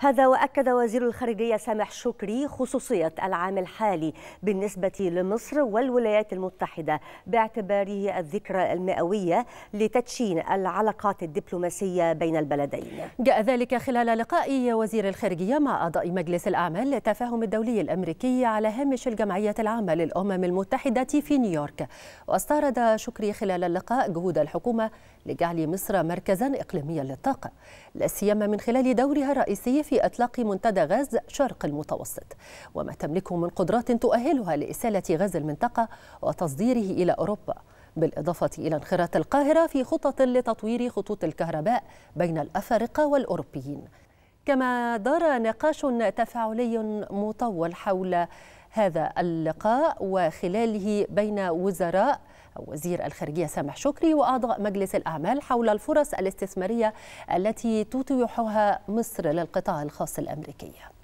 هذا وأكد وزير الخارجية سامح شكري خصوصية العام الحالي بالنسبة لمصر والولايات المتحدة باعتباره الذكرى المئوية لتدشين العلاقات الدبلوماسية بين البلدين جاء ذلك خلال لقاء وزير الخارجية مع أعضاء مجلس الأعمال للتفاهم الدولي الأمريكي على هامش الجمعية العامة للأمم المتحدة في نيويورك واستعرض شكري خلال اللقاء جهود الحكومة لجعل مصر مركزا إقليميا للطاقة لا سيما من خلال دورها الرئيسي في أطلاق منتدى غاز شرق المتوسط وما تملكه من قدرات تؤهلها لإسالة غاز المنطقة وتصديره إلى أوروبا بالإضافة إلى انخراط القاهرة في خطط لتطوير خطوط الكهرباء بين الأفارقة والأوروبيين كما دار نقاش تفاعلي مطول حول هذا اللقاء وخلاله بين وزراء وزير الخارجية سامح شكري وأعضاء مجلس الأعمال حول الفرص الاستثمارية التي تتيحها مصر للقطاع الخاص الأمريكي